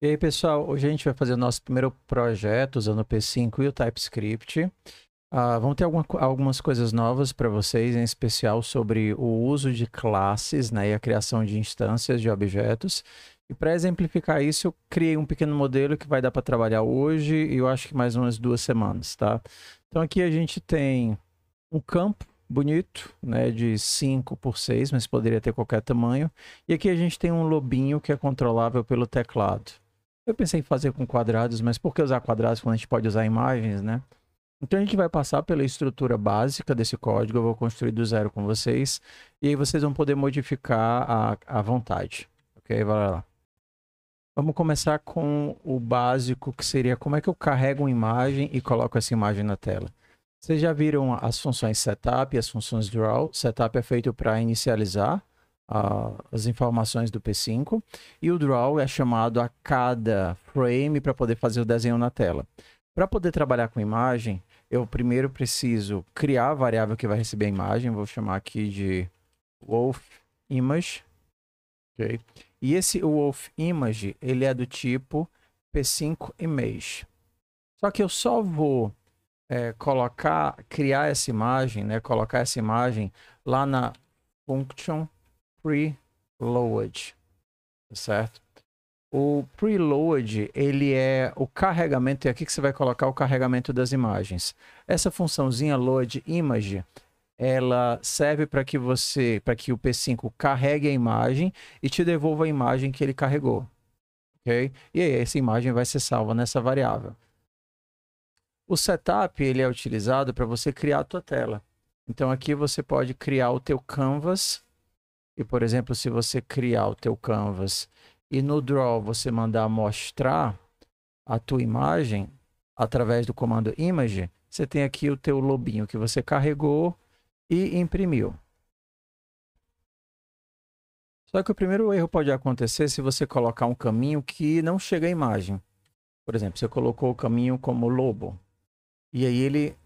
E aí, pessoal, hoje a gente vai fazer o nosso primeiro projeto usando o P5 e o TypeScript. Uh, ah, vão ter alguma, algumas coisas novas para vocês, em especial sobre o uso de classes né, e a criação de instâncias de objetos. E para exemplificar isso, eu criei um pequeno modelo que vai dar para trabalhar hoje e eu acho que mais umas duas semanas, tá? Então aqui a gente tem um campo bonito, né, de 5 por 6, mas poderia ter qualquer tamanho. E aqui a gente tem um lobinho que é controlável pelo teclado. Eu pensei em fazer com quadrados, mas por que usar quadrados quando a gente pode usar imagens, né? Então a gente vai passar pela estrutura básica desse código, eu vou construir do zero com vocês, e aí vocês vão poder modificar à vontade. Ok? Vai lá. Vamos começar com o básico, que seria como é que eu carrego uma imagem e coloco essa imagem na tela. Vocês já viram as funções setup e as funções draw. Setup é feito para inicializar a, ah, as informações do P5 e o draw é chamado a cada frame para poder fazer o desenho na tela. Para poder trabalhar com imagem, eu primeiro preciso criar a variável que vai receber a imagem, vou chamar aqui de wolf image. Okay. E esse wolf image, ele é do tipo P5 image. Só que eu só vou é, colocar, criar essa imagem, né? Colocar essa imagem lá na function preload, certo? O preload, ele é o carregamento, é aqui que você vai colocar o carregamento das imagens. Essa funçãozinha load image, ela serve para que você, para que o P5 carregue a imagem e te devolva a imagem que ele carregou. OK? E aí essa imagem vai ser salva nessa variável. O setup, ele é utilizado para você criar a tua tela. Então aqui você pode criar o teu canvas e, por exemplo, se você criar o teu canvas e no draw você mandar mostrar a tua imagem através do comando image, você tem aqui o teu lobinho que você carregou e imprimiu. Só que o primeiro erro pode acontecer se você colocar um caminho que não chega à imagem. Por exemplo, você colocou o caminho como lobo. E aí ele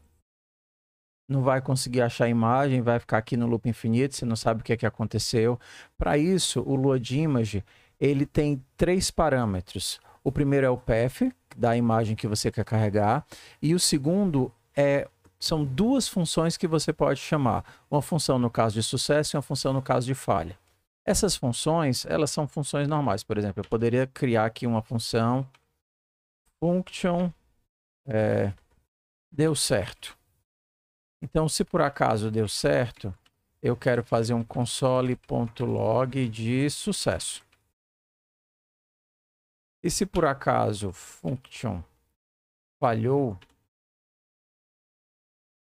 não vai conseguir achar a imagem, vai ficar aqui no loop infinito, você não sabe o que é que aconteceu. Para isso, o Load Image, ele tem três parâmetros. O primeiro é o path da imagem que você quer carregar, e o segundo é são duas funções que você pode chamar, uma função no caso de sucesso e uma função no caso de falha. Essas funções, elas são funções normais, por exemplo, eu poderia criar aqui uma função function é, deu certo. Então, se por acaso deu certo, eu quero fazer um console.log de sucesso. E se por acaso function falhou,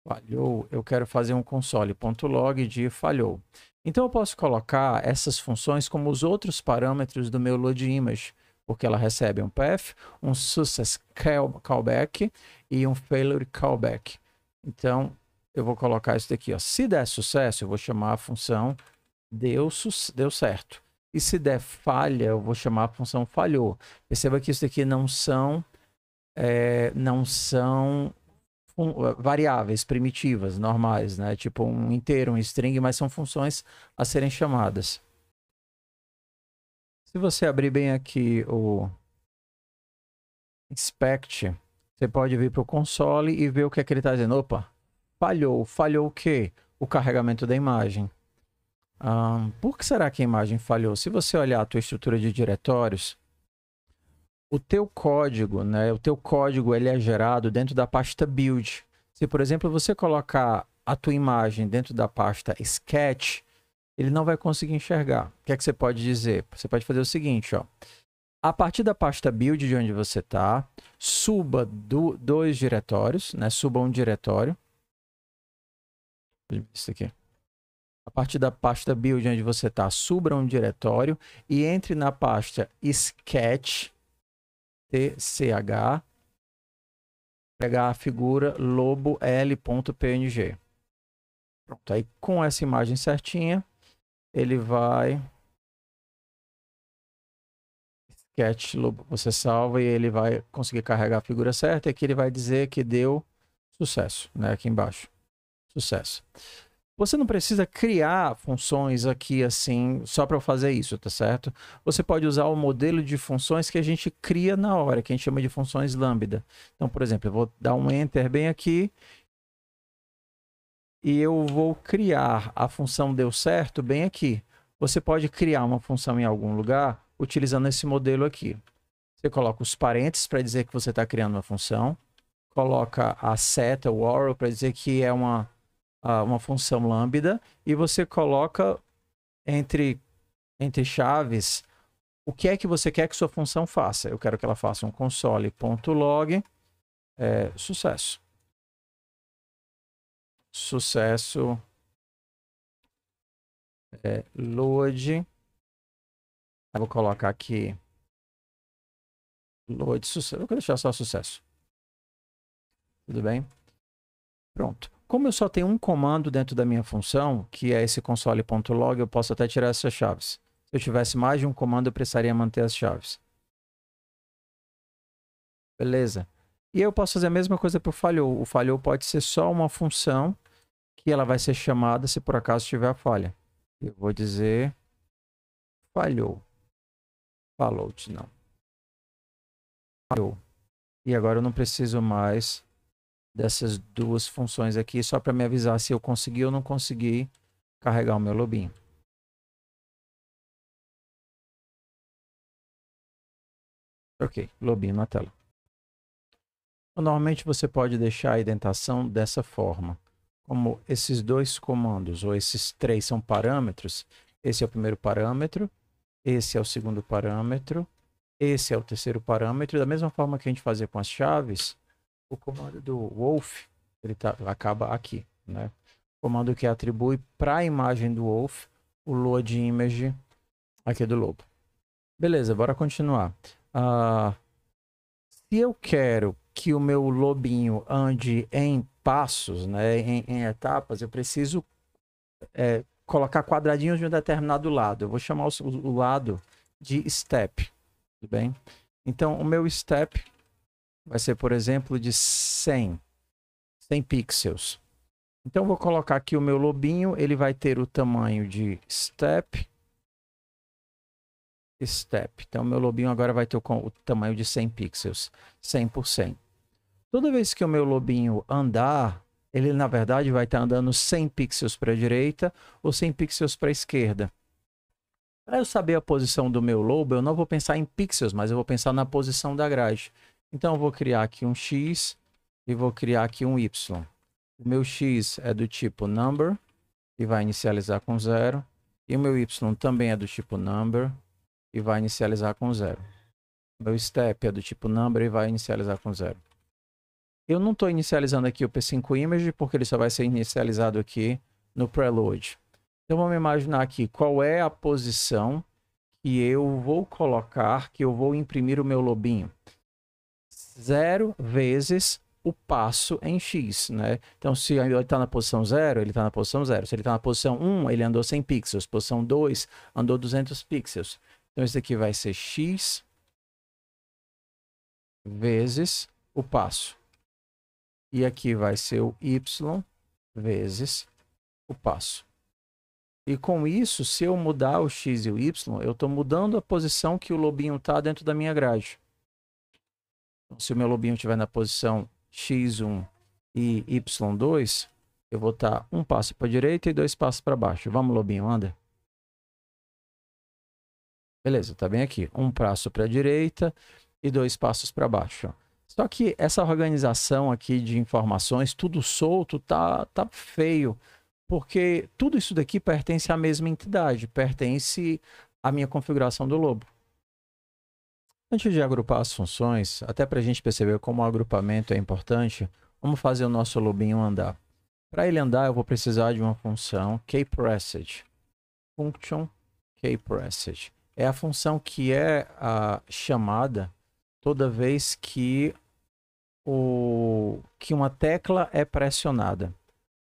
falhou, eu quero fazer um console.log de falhou. Então eu posso colocar essas funções como os outros parâmetros do meu load image, porque ela recebe um path, um success callback e um failure callback. Então eu vou colocar isso daqui, ó. Se der sucesso, eu vou chamar a função deu, deu certo. E se der falha, eu vou chamar a função falhou. Perceba que isso daqui não são, é, não são variáveis primitivas, normais, né? Tipo um inteiro, um string, mas são funções a serem chamadas. Se você abrir bem aqui o inspect, você pode vir para o console e ver o que é que ele está dizendo. Opa, falhou. Falhou o quê? O carregamento da imagem. Ah, por que será que a imagem falhou? Se você olhar a tua estrutura de diretórios, o teu código, né? O teu código ele é gerado dentro da pasta build. Se, por exemplo, você colocar a tua imagem dentro da pasta sketch, ele não vai conseguir enxergar. O que é que você pode dizer? Você pode fazer o seguinte, ó. A partir da pasta build de onde você está, suba do, dois diretórios, né? Suba um diretório isso aqui. A partir da pasta Build, onde você está, subra um diretório e entre na pasta Sketch, TCH, pegar a figura lobo.l.png. Pronto, aí com essa imagem certinha, ele vai... Sketch lobo, você salva e ele vai conseguir carregar a figura certa e aqui ele vai dizer que deu sucesso, né, aqui embaixo. Sucesso. Você não precisa criar funções aqui assim só para fazer isso, tá certo? Você pode usar o modelo de funções que a gente cria na hora, que a gente chama de funções lambda. Então, por exemplo, eu vou dar um enter bem aqui e eu vou criar a função deu certo bem aqui. Você pode criar uma função em algum lugar utilizando esse modelo aqui. Você coloca os parênteses para dizer que você está criando uma função, coloca a seta, o arrow, para dizer que é uma ah, uma função lambda e você coloca entre, entre chaves o que é que você quer que sua função faça. Eu quero que ela faça um console.log. É, sucesso. Sucesso. É, load. Eu vou colocar aqui. Load sucesso. vou deixar só sucesso. Tudo bem? Pronto. Como eu só tenho um comando dentro da minha função, que é esse console.log, eu posso até tirar essas chaves. Se eu tivesse mais de um comando, eu precisaria manter as chaves. Beleza. E eu posso fazer a mesma coisa para o falhou. O falhou pode ser só uma função que ela vai ser chamada se por acaso tiver a falha. Eu vou dizer falhou. Fallout, não. Falhou. E agora eu não preciso mais dessas duas funções aqui, só para me avisar se eu consegui ou não consegui carregar o meu lobinho. Ok, lobinho na tela. Normalmente você pode deixar a indentação dessa forma. Como esses dois comandos, ou esses três são parâmetros, esse é o primeiro parâmetro, esse é o segundo parâmetro, esse é o terceiro parâmetro. Da mesma forma que a gente fazia com as chaves, o comando do Wolf ele tá, acaba aqui, né? O comando que atribui para a imagem do Wolf o load image aqui do lobo. Beleza, bora continuar. Uh, se eu quero que o meu lobinho ande em passos, né, em, em etapas, eu preciso é, colocar quadradinhos de um determinado lado. Eu vou chamar o, o lado de step, tudo bem? Então, o meu step vai ser, por exemplo, de 100, 100 pixels. Então vou colocar aqui o meu lobinho, ele vai ter o tamanho de step, step. Então meu lobinho agora vai ter o, o tamanho de 100 pixels, 100 por 100. Toda vez que o meu lobinho andar, ele na verdade vai estar tá andando 100 pixels para a direita ou 100 pixels para a esquerda. Para eu saber a posição do meu lobo, eu não vou pensar em pixels, mas eu vou pensar na posição da grade. Então eu vou criar aqui um x e vou criar aqui um y. O meu x é do tipo number e vai inicializar com zero. E o meu y também é do tipo number e vai inicializar com zero. Meu step é do tipo number e vai inicializar com zero. Eu não estou inicializando aqui o P5 image porque ele só vai ser inicializado aqui no preload. Então vamos imaginar aqui qual é a posição que eu vou colocar, que eu vou imprimir o meu lobinho zero vezes o passo em x, né? Então, se ele está na posição 0, ele está na posição 0. Se ele está na posição 1, um, ele andou 100 pixels. Posição 2, andou 200 pixels. Então, isso aqui vai ser x vezes o passo. E aqui vai ser o y vezes o passo. E com isso, se eu mudar o x e o y, eu estou mudando a posição que o lobinho está dentro da minha grade. Então, se o meu lobinho estiver na posição X1 e Y2, eu vou estar tá um passo para a direita e dois passos para baixo. Vamos, lobinho, anda. Beleza, tá bem aqui. Um passo para a direita e dois passos para baixo. Só que essa organização aqui de informações, tudo solto, tá, tá feio. Porque tudo isso daqui pertence à mesma entidade, pertence à minha configuração do lobo. Antes de agrupar as funções, até para a gente perceber como o agrupamento é importante, vamos fazer o nosso lobinho andar. Para ele andar, eu vou precisar de uma função kPressage. Function kPressage. É a função que é a, chamada toda vez que, o, que uma tecla é pressionada.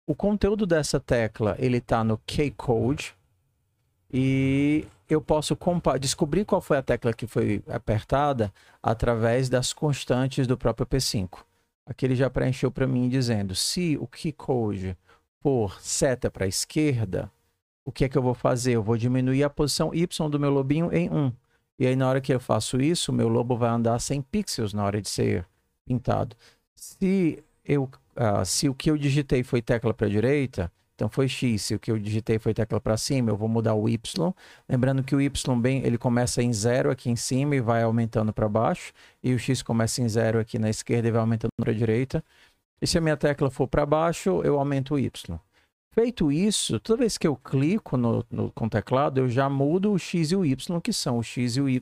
O conteúdo dessa tecla ele está no kcode e eu posso descobrir qual foi a tecla que foi apertada através das constantes do próprio P5. Aqui ele já preencheu para mim dizendo se o keycode for seta para a esquerda, o que é que eu vou fazer? Eu vou diminuir a posição Y do meu lobinho em 1. E aí na hora que eu faço isso, meu lobo vai andar 100 pixels na hora de ser pintado. Se, eu, uh, se o que eu digitei foi tecla para a direita, então foi X, se o que eu digitei foi tecla para cima, eu vou mudar o Y. Lembrando que o Y bem, ele começa em zero aqui em cima e vai aumentando para baixo, e o X começa em zero aqui na esquerda e vai aumentando para a direita. E se a minha tecla for para baixo, eu aumento o Y. Feito isso, toda vez que eu clico no, no, com o teclado, eu já mudo o X e o Y, que são o X e o Y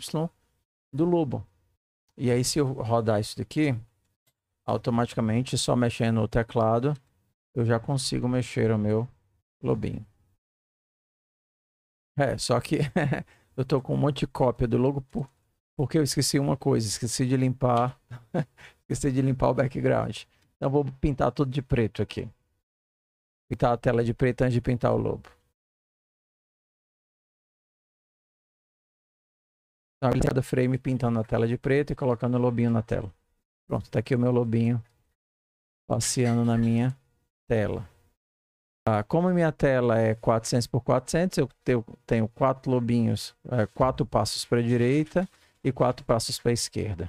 do lobo. E aí, se eu rodar isso daqui, automaticamente, só mexendo no teclado, eu já consigo mexer o meu lobinho. É, só que eu tô com um monte de cópia do logo por, porque eu esqueci uma coisa, esqueci de limpar, esqueci de limpar o background. Então vou pintar tudo de preto aqui. Pintar a tela de preto antes de pintar o lobo. Então, cada tá frame pintando a tela de preto e colocando o lobinho na tela. Pronto, tá aqui o meu lobinho passeando na minha tela. Ah, como minha tela é 400 por 400, eu tenho quatro lobinhos, é, quatro passos para a direita e quatro passos para a esquerda.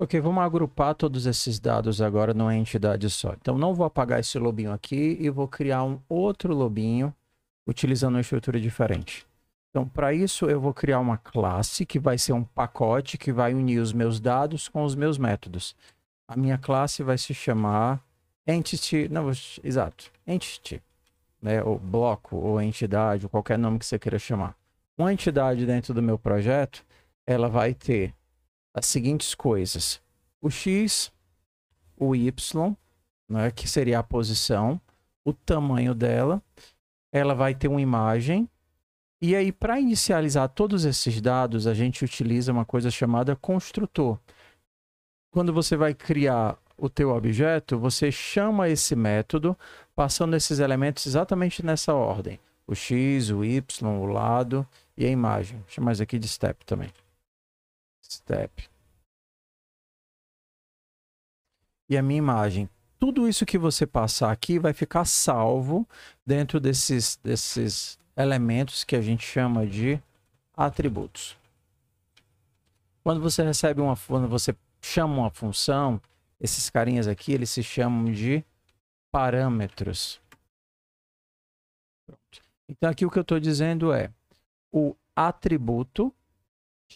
Ok, vamos agrupar todos esses dados agora numa entidade só. Então, não vou apagar esse lobinho aqui e vou criar um outro lobinho utilizando uma estrutura diferente. Então, para isso, eu vou criar uma classe que vai ser um pacote que vai unir os meus dados com os meus métodos a minha classe vai se chamar Entity, não, exato, Entity, né, ou bloco, ou entidade, ou qualquer nome que você queira chamar. Uma entidade dentro do meu projeto, ela vai ter as seguintes coisas: o X, o Y, né, que seria a posição, o tamanho dela, ela vai ter uma imagem. E aí, para inicializar todos esses dados, a gente utiliza uma coisa chamada construtor quando você vai criar o teu objeto, você chama esse método passando esses elementos exatamente nessa ordem. O X, o Y, o lado e a imagem. Vou chamar isso aqui de step também. Step. E a minha imagem. Tudo isso que você passar aqui vai ficar salvo dentro desses, desses elementos que a gente chama de atributos. Quando você recebe uma, quando você chamam a função, esses carinhas aqui, eles se chamam de parâmetros. Pronto. Então aqui o que eu estou dizendo é o atributo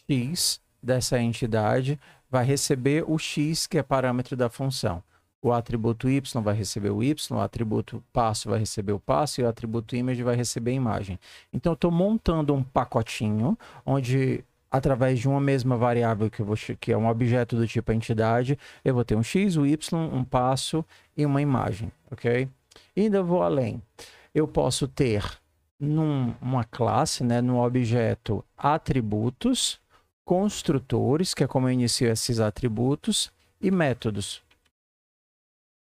x dessa entidade vai receber o x que é parâmetro da função. O atributo y vai receber o y, o atributo passo vai receber o passo e o atributo image vai receber a imagem. Então eu estou montando um pacotinho onde através de uma mesma variável que, vou, que é um objeto do tipo entidade, eu vou ter um x, um y, um passo e uma imagem, ok? E ainda vou além. Eu posso ter numa classe, né, num objeto, atributos, construtores, que é como eu inicio esses atributos, e métodos.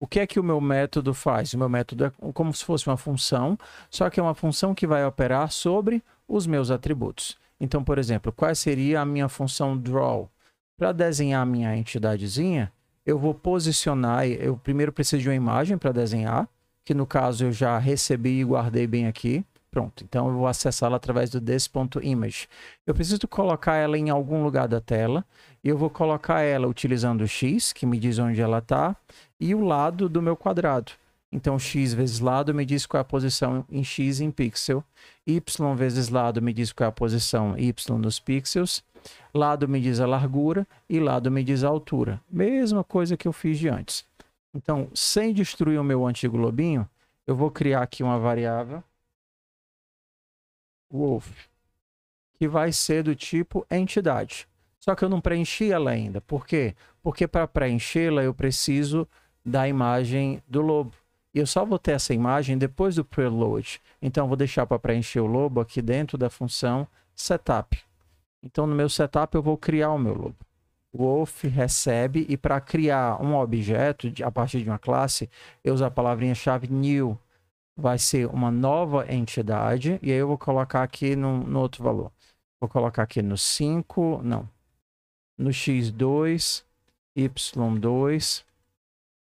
O que é que o meu método faz? O meu método é como se fosse uma função, só que é uma função que vai operar sobre os meus atributos. Então, por exemplo, qual seria a minha função draw? Para desenhar a minha entidadezinha, eu vou posicionar, eu primeiro preciso de uma imagem para desenhar, que no caso eu já recebi e guardei bem aqui. Pronto, então eu vou acessá-la através do this.image. Eu preciso colocar ela em algum lugar da tela, e eu vou colocar ela utilizando o X, que me diz onde ela está, e o lado do meu quadrado. Então, x vezes lado me diz qual é a posição em x em pixel. y vezes lado me diz qual é a posição y nos pixels. Lado me diz a largura e lado me diz a altura. Mesma coisa que eu fiz de antes. Então, sem destruir o meu antigo lobinho, eu vou criar aqui uma variável wolf, que vai ser do tipo entidade. Só que eu não preenchi ela ainda. Por quê? Porque para preenchê-la eu preciso da imagem do lobo. E eu só vou ter essa imagem depois do preload. Então, vou deixar para preencher o lobo aqui dentro da função setup. Então, no meu setup, eu vou criar o meu lobo. O Wolf recebe, e para criar um objeto a partir de uma classe, eu uso a palavrinha-chave new. Vai ser uma nova entidade, e aí eu vou colocar aqui no, no outro valor. Vou colocar aqui no 5, não, no x2, y2,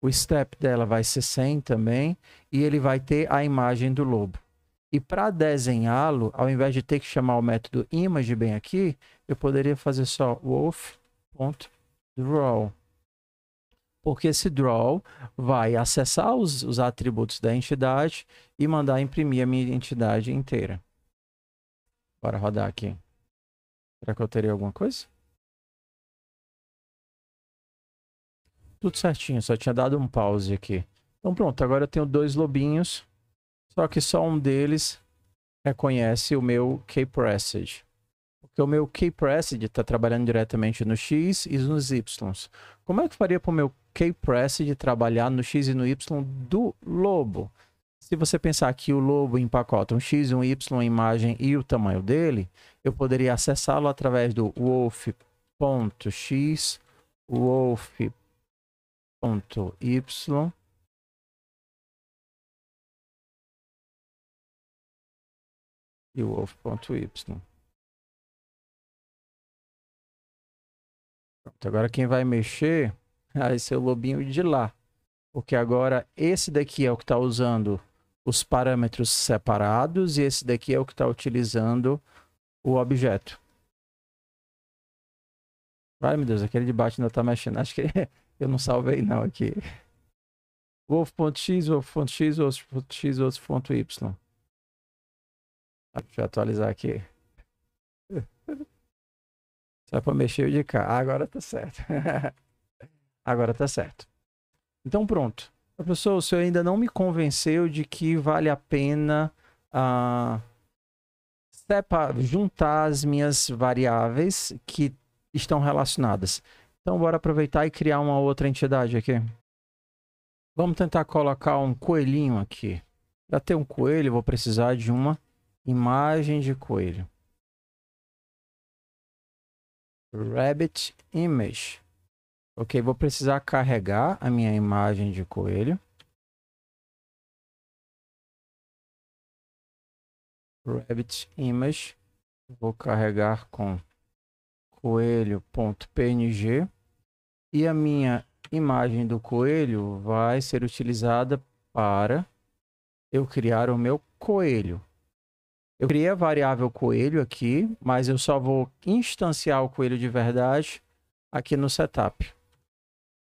o step dela vai ser 100 também. E ele vai ter a imagem do lobo. E para desenhá-lo, ao invés de ter que chamar o método image bem aqui, eu poderia fazer só wolf.draw. Porque esse draw vai acessar os, os atributos da entidade e mandar imprimir a minha entidade inteira. Bora rodar aqui. Será que eu teria alguma coisa? Tudo certinho, só tinha dado um pause aqui. Então pronto, agora eu tenho dois lobinhos. Só que só um deles reconhece o meu K-Presage. Porque o meu K-Presage está trabalhando diretamente no X e nos Y. Como é que faria para o meu K-Presage trabalhar no X e no Y do lobo? Se você pensar que o lobo empacota um X, um Y, a imagem e o tamanho dele, eu poderia acessá-lo através do wolf.x, wolf ponto y e o ovo ponto y. Pronto, agora quem vai mexer vai ah, ser é o lobinho de lá. Porque agora esse daqui é o que está usando os parâmetros separados e esse daqui é o que está utilizando o objeto. Ai meu Deus, aquele de baixo ainda está mexendo. Acho que ele, eu não salvei não aqui. Wolf.x, Wolf.x, Wolf.x, Wolf.y. Ah, deixa eu atualizar aqui. Só para mexer de cá. Ah, agora tá certo. Agora tá certo. Então pronto. Professor, o senhor ainda não me convenceu de que vale a pena ah, juntar as minhas variáveis que estão relacionadas. Então bora aproveitar e criar uma outra entidade aqui. Vamos tentar colocar um coelhinho aqui. Para ter um coelho, vou precisar de uma imagem de coelho. Rabbit Image. Ok, vou precisar carregar a minha imagem de coelho. Rabbit Image. Vou carregar com coelho.png e a minha imagem do coelho vai ser utilizada para eu criar o meu coelho. Eu criei a variável coelho aqui, mas eu só vou instanciar o coelho de verdade aqui no setup.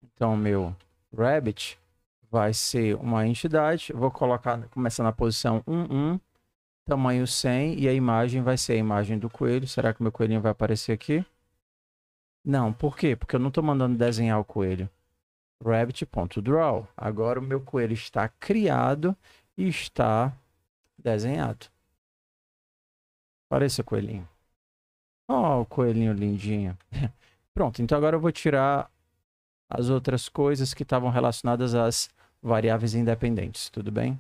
Então, meu rabbit vai ser uma entidade, vou colocar, começar na posição 1, 1, tamanho 100 e a imagem vai ser a imagem do coelho. Será que meu coelhinho vai aparecer aqui? Não, por quê? Porque eu não estou mandando desenhar o coelho. Rabbit.draw. Agora o meu coelho está criado e está desenhado. Pareça coelhinho. Ó, oh, o coelhinho lindinho. Pronto, então agora eu vou tirar as outras coisas que estavam relacionadas às variáveis independentes, tudo bem?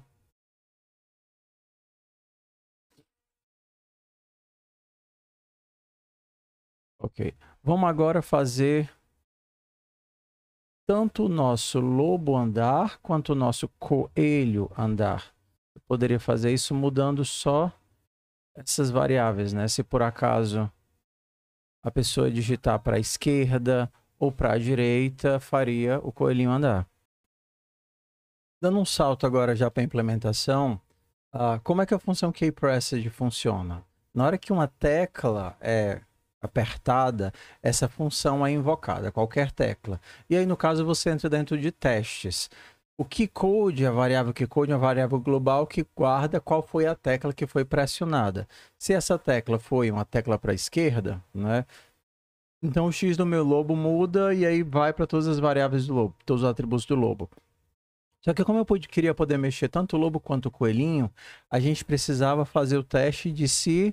Ok. Vamos agora fazer tanto o nosso lobo andar quanto o nosso coelho andar. Eu poderia fazer isso mudando só essas variáveis, né? Se por acaso a pessoa digitar para a esquerda ou para a direita, faria o coelhinho andar. Dando um salto agora já para a implementação, uh, como é que a função keyPressed funciona? Na hora que uma tecla é apertada, essa função é invocada, qualquer tecla. E aí, no caso, você entra dentro de testes. O que code é a variável code, é uma variável global que guarda qual foi a tecla que foi pressionada. Se essa tecla foi uma tecla para a esquerda, né? Então o x do meu lobo muda e aí vai para todas as variáveis do lobo, todos os atributos do lobo. Só que como eu queria poder mexer tanto o lobo quanto o coelhinho, a gente precisava fazer o teste de se... Si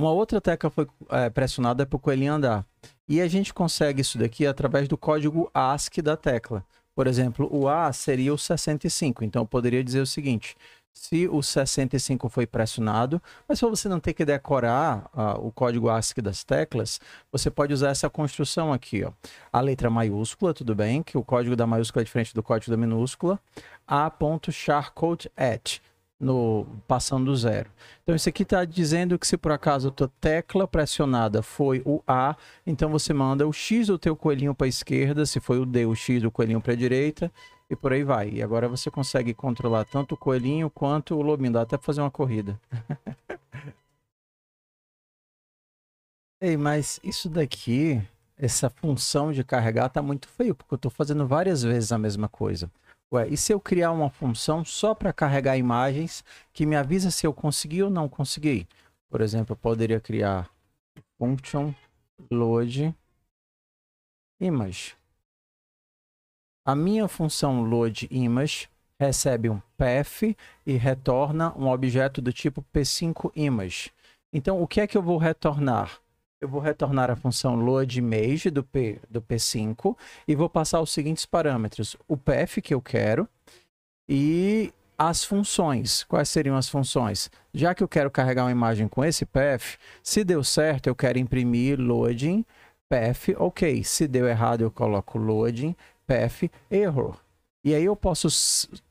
uma outra tecla foi é, pressionada é para o coelhinho andar. E a gente consegue isso daqui através do código ASCII da tecla. Por exemplo, o A seria o 65. Então, eu poderia dizer o seguinte: se o 65 foi pressionado, mas para você não ter que decorar ah, o código ASCII das teclas, você pode usar essa construção aqui, ó. A letra maiúscula, tudo bem, que o código da maiúscula é diferente do código da minúscula, a.charcot at no passando do zero. Então isso aqui está dizendo que se por acaso a tua tecla pressionada foi o A, então você manda o X do teu coelhinho para a esquerda, se foi o D, o X do coelhinho para a direita e por aí vai. E agora você consegue controlar tanto o coelhinho quanto o lobinho, dá até para fazer uma corrida. Ei, mas isso daqui, essa função de carregar tá muito feio, porque eu estou fazendo várias vezes a mesma coisa. Ué, e se eu criar uma função só para carregar imagens que me avisa se eu consegui ou não consegui? Por exemplo, eu poderia criar function load image. A minha função load image recebe um path e retorna um objeto do tipo p5 image. Então, o que é que eu vou retornar? eu vou retornar a função loadImage do, P, do P5 e vou passar os seguintes parâmetros. O PF que eu quero e as funções. Quais seriam as funções? Já que eu quero carregar uma imagem com esse PF, se deu certo, eu quero imprimir loading PF, ok. Se deu errado, eu coloco loading PF error. E aí eu posso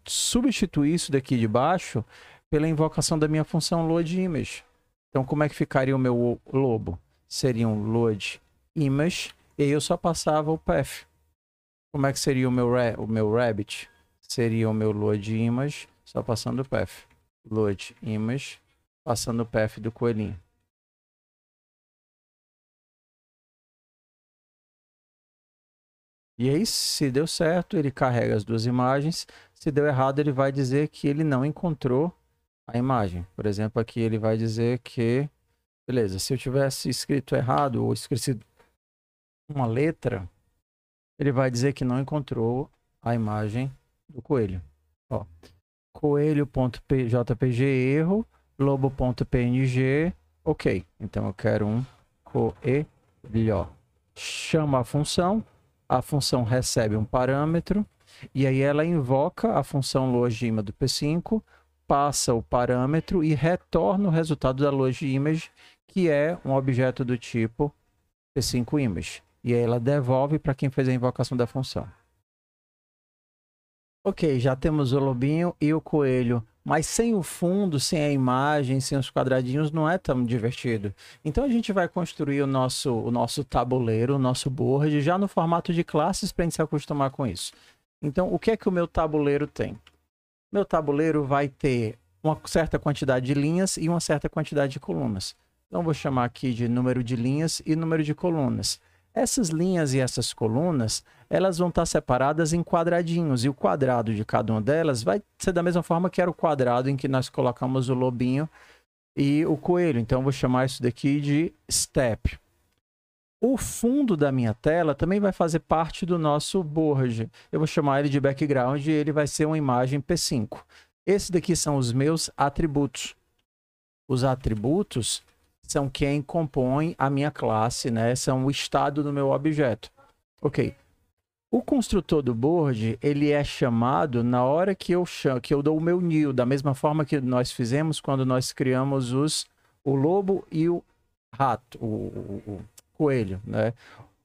substituir isso daqui de baixo pela invocação da minha função loadImage. Então, como é que ficaria o meu lobo? seriam load image, e eu só passava o path. Como é que seria o meu, o meu rabbit? Seria o meu load image, só passando o path. Load image, passando o path do coelhinho. E aí, se deu certo, ele carrega as duas imagens. Se deu errado, ele vai dizer que ele não encontrou a imagem. Por exemplo, aqui ele vai dizer que Beleza, se eu tivesse escrito errado ou esquecido uma letra, ele vai dizer que não encontrou a imagem do coelho. Ó, coelho.jpg erro, lobo.png, ok. Então eu quero um coelho. Chama a função, a função recebe um parâmetro, e aí ela invoca a função logima do P5, passa o parâmetro e retorna o resultado da log image que é um objeto do tipo P5Image. E aí ela devolve para quem fez a invocação da função. Ok, já temos o lobinho e o coelho. Mas sem o fundo, sem a imagem, sem os quadradinhos, não é tão divertido. Então a gente vai construir o nosso, o nosso tabuleiro, o nosso board, já no formato de classes para a gente se acostumar com isso. Então, o que é que o meu tabuleiro tem? Meu tabuleiro vai ter uma certa quantidade de linhas e uma certa quantidade de colunas. Então vou chamar aqui de número de linhas e número de colunas. Essas linhas e essas colunas, elas vão estar separadas em quadradinhos, e o quadrado de cada uma delas vai ser da mesma forma que era o quadrado em que nós colocamos o lobinho e o coelho. Então, vou chamar isso daqui de step. O fundo da minha tela também vai fazer parte do nosso board. Eu vou chamar ele de background e ele vai ser uma imagem P5. Esses daqui são os meus atributos. Os atributos são quem compõe a minha classe, né? São o estado do meu objeto. Ok. O construtor do board, ele é chamado na hora que eu chamo, que eu dou o meu new, da mesma forma que nós fizemos quando nós criamos os o lobo e o rato, o, o, o coelho, né?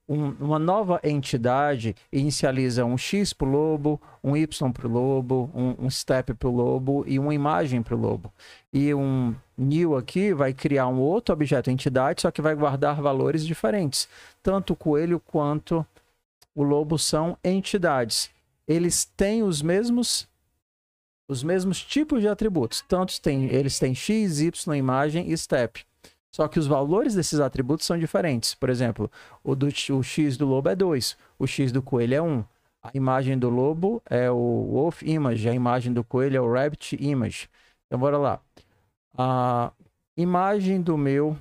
um, uma nova entidade inicializa um X para o lobo, um Y para o lobo, um, um step para o lobo e uma imagem para o lobo. E um new aqui vai criar um outro objeto entidade, só que vai guardar valores diferentes. Tanto o coelho quanto o lobo são entidades. Eles têm os mesmos os mesmos tipos de atributos. Tanto tem, eles têm X, Y, imagem e step. Só que os valores desses atributos são diferentes. Por exemplo, o, do, o X do lobo é 2, o X do coelho é 1. Um. A imagem do lobo é o wolf image, a imagem do coelho é o rabbit image. Então, bora lá. A imagem do meu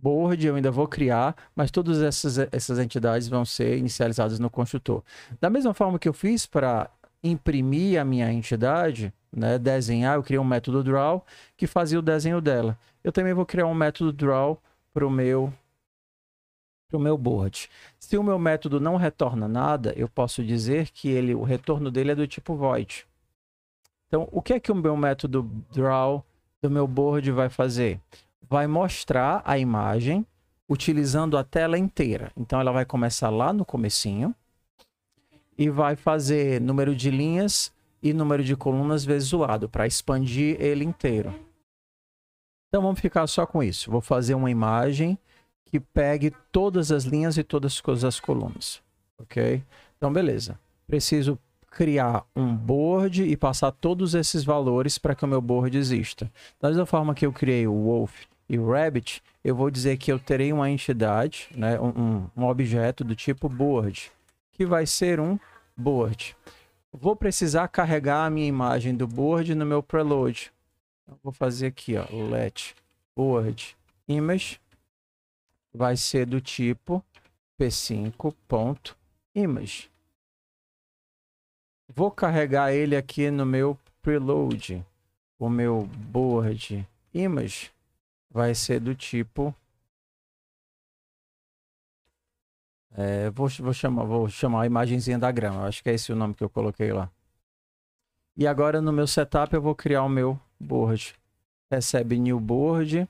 board eu ainda vou criar, mas todas essas, essas entidades vão ser inicializadas no construtor. Da mesma forma que eu fiz para imprimir a minha entidade, né, desenhar, eu criei um método draw que fazia o desenho dela. Eu também vou criar um método draw para o meu para o meu board. Se o meu método não retorna nada, eu posso dizer que ele, o retorno dele é do tipo void. Então, o que é que o meu método draw do meu board vai fazer? Vai mostrar a imagem utilizando a tela inteira. Então, ela vai começar lá no comecinho, e vai fazer número de linhas e número de colunas vezes o lado, para expandir ele inteiro. Então vamos ficar só com isso. Vou fazer uma imagem que pegue todas as linhas e todas as colunas, ok? Então beleza. Preciso criar um board e passar todos esses valores para que o meu board exista. Da mesma forma que eu criei o Wolf e o Rabbit, eu vou dizer que eu terei uma entidade, né, um, um objeto do tipo board, que vai ser um board. Vou precisar carregar a minha imagem do board no meu preload. Então, vou fazer aqui, ó, let board image vai ser do tipo p5.image. Vou carregar ele aqui no meu preload. O meu board image vai ser do tipo É, vou, vou, chamar, vou chamar a imagenzinha da grama. Acho que é esse o nome que eu coloquei lá. E agora no meu setup eu vou criar o meu board. Recebe new board.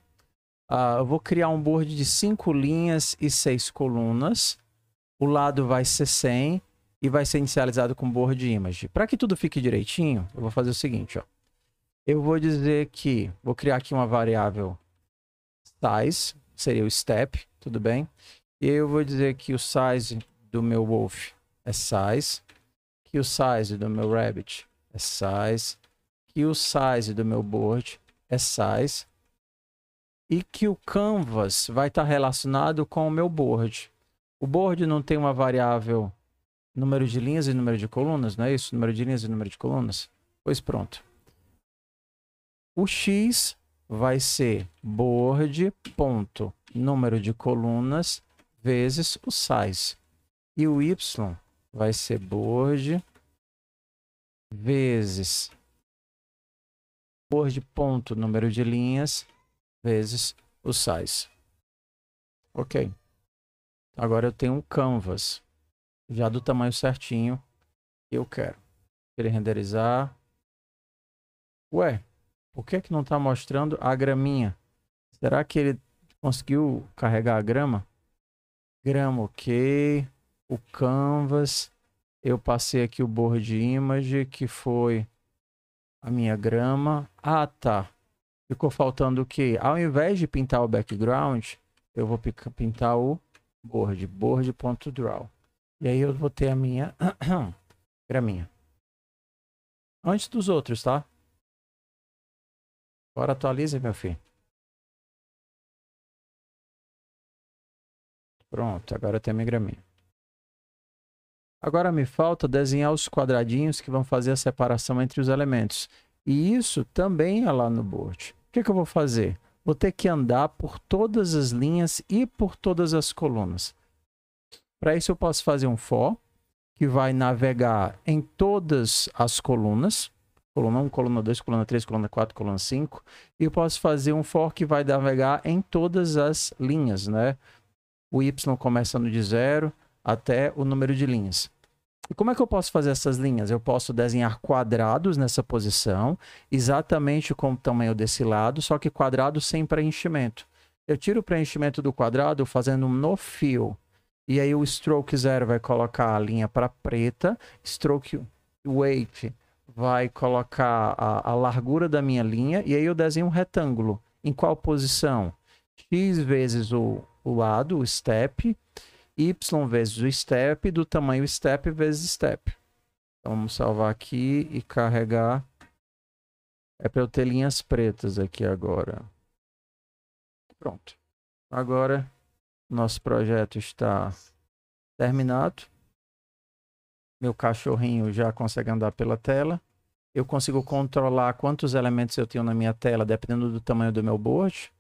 Ah, eu vou criar um board de 5 linhas e 6 colunas. O lado vai ser 100 e vai ser inicializado com board image. Para que tudo fique direitinho, eu vou fazer o seguinte, ó. Eu vou dizer que vou criar aqui uma variável size, seria o step, tudo bem? E eu vou dizer que o size do meu wolf é size, que o size do meu rabbit é size, que o size do meu board é size e que o canvas vai estar relacionado com o meu board. O board não tem uma variável número de linhas e número de colunas, não é isso? Número de linhas e número de colunas? Pois pronto. O x vai ser board ponto número de colunas vezes o size. E o y vai ser board vezes board ponto número de linhas vezes o size. Ok. Agora eu tenho um canvas já do tamanho certinho que eu quero. renderizar. Ué, por que, que não está mostrando a graminha? Será que ele conseguiu carregar a grama? Grama OK, o Canvas. Eu passei aqui o Board Image, que foi a minha grama. Ah, tá. Ficou faltando o que? Ao invés de pintar o background, eu vou pintar o board, board.draw. E aí eu vou ter a minha graminha. Antes dos outros, tá? Agora atualiza, meu filho. Pronto, agora tem a graminha. Agora me falta desenhar os quadradinhos que vão fazer a separação entre os elementos. E isso também é lá no board. O que, que eu vou fazer? Vou ter que andar por todas as linhas e por todas as colunas. Para isso eu posso fazer um for, que vai navegar em todas as colunas. Coluna 1, coluna 2, coluna 3, coluna 4, coluna 5. E eu posso fazer um for que vai navegar em todas as linhas, né? o Y começando de zero até o número de linhas. E como é que eu posso fazer essas linhas? Eu posso desenhar quadrados nessa posição, exatamente como o tamanho desse lado, só que quadrado sem preenchimento. Eu tiro o preenchimento do quadrado fazendo um no fio. E aí o stroke zero vai colocar a linha para preta, stroke weight vai colocar a, a largura da minha linha, e aí eu desenho um retângulo. Em qual posição? X vezes o, o lado, o step, y vezes o step, do tamanho step vezes step. Então, vamos salvar aqui e carregar. É para eu ter linhas pretas aqui agora. Pronto. Agora, nosso projeto está terminado. Meu cachorrinho já consegue andar pela tela. Eu consigo controlar quantos elementos eu tenho na minha tela, dependendo do tamanho do meu board.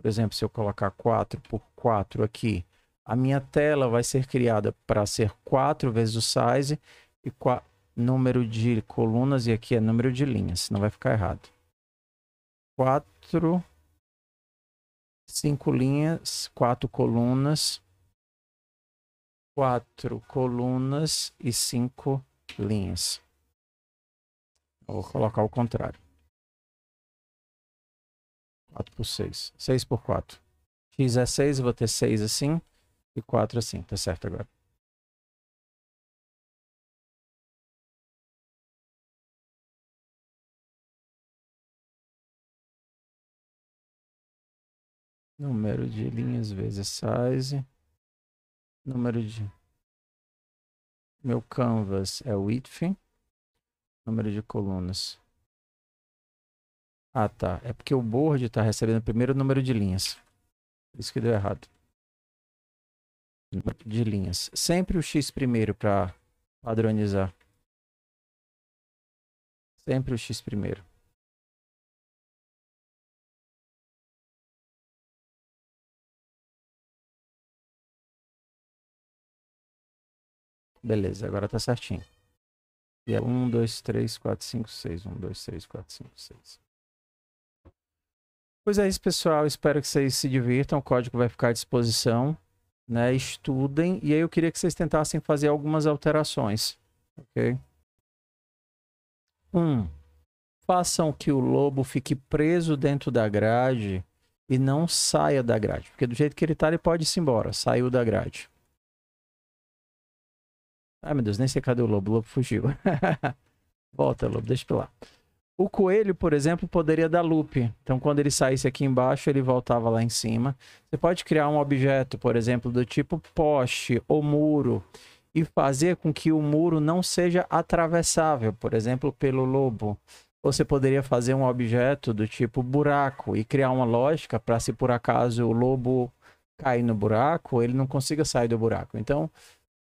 Por exemplo, se eu colocar 4 por 4 aqui, a minha tela vai ser criada para ser 4 vezes o size e 4, número de colunas e aqui é número de linhas, senão vai ficar errado. 4 5 linhas, 4 colunas, 4 colunas e 5 linhas. Vou colocar o contrário. 4 por 6. 6 por 4. X é 6, eu vou ter 6 assim e 4 assim. Tá certo agora. Número de linhas vezes size. Número de... Meu canvas é width. Número de colunas. Ah, tá. É porque o board está recebendo o primeiro número de linhas. Isso que deu errado. Número de linhas. Sempre o x primeiro para padronizar. Sempre o x primeiro. Beleza, agora tá certinho. E é 1, 2, 3, 4, 5, 6. 1, 2, 3, 4, 5, 6. Pois é isso, pessoal. Espero que vocês se divirtam. O código vai ficar à disposição. Né? Estudem. E aí eu queria que vocês tentassem fazer algumas alterações. Ok? 1. Um, façam que o lobo fique preso dentro da grade e não saia da grade. Porque do jeito que ele está, ele pode ir embora. Saiu da grade. Ai, meu Deus, nem sei cadê o lobo. O lobo fugiu. Volta, lobo, deixa pra lá. O coelho, por exemplo, poderia dar loop. Então, quando ele saísse aqui embaixo, ele voltava lá em cima. Você pode criar um objeto, por exemplo, do tipo poste ou muro e fazer com que o muro não seja atravessável, por exemplo, pelo lobo. Você poderia fazer um objeto do tipo buraco e criar uma lógica para se por acaso o lobo cair no buraco, ele não consiga sair do buraco. Então,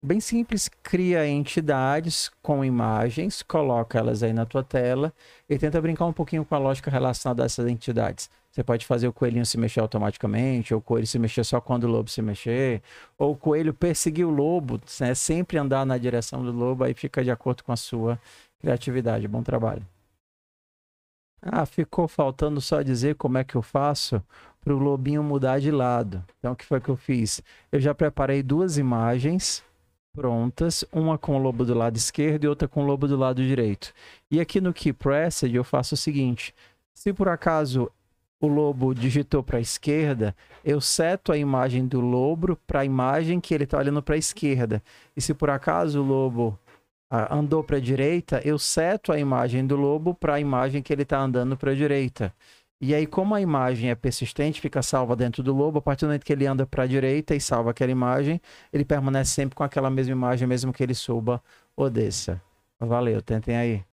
bem simples, cria entidades com imagens, coloca elas aí na tua tela e tenta brincar um pouquinho com a lógica relacionada a essas entidades. Você pode fazer o coelhinho se mexer automaticamente, ou o coelho se mexer só quando o lobo se mexer, ou o coelho perseguir o lobo, né? sempre andar na direção do lobo, aí fica de acordo com a sua criatividade. Bom trabalho. Ah, ficou faltando só dizer como é que eu faço para o lobinho mudar de lado. Então, o que foi que eu fiz? Eu já preparei duas imagens prontas, uma com o lobo do lado esquerdo e outra com o lobo do lado direito. E aqui no Key Pressed eu faço o seguinte: se por acaso o lobo digitou para a esquerda, eu seto a imagem do lobo para a imagem que ele está olhando para a esquerda. E se por acaso o lobo ah, andou para a direita, eu seto a imagem do lobo para a imagem que ele está andando para a direita. E aí, como a imagem é persistente, fica salva dentro do lobo, a partir do momento que ele anda para a direita e salva aquela imagem, ele permanece sempre com aquela mesma imagem, mesmo que ele suba ou desça. Valeu, tentem aí.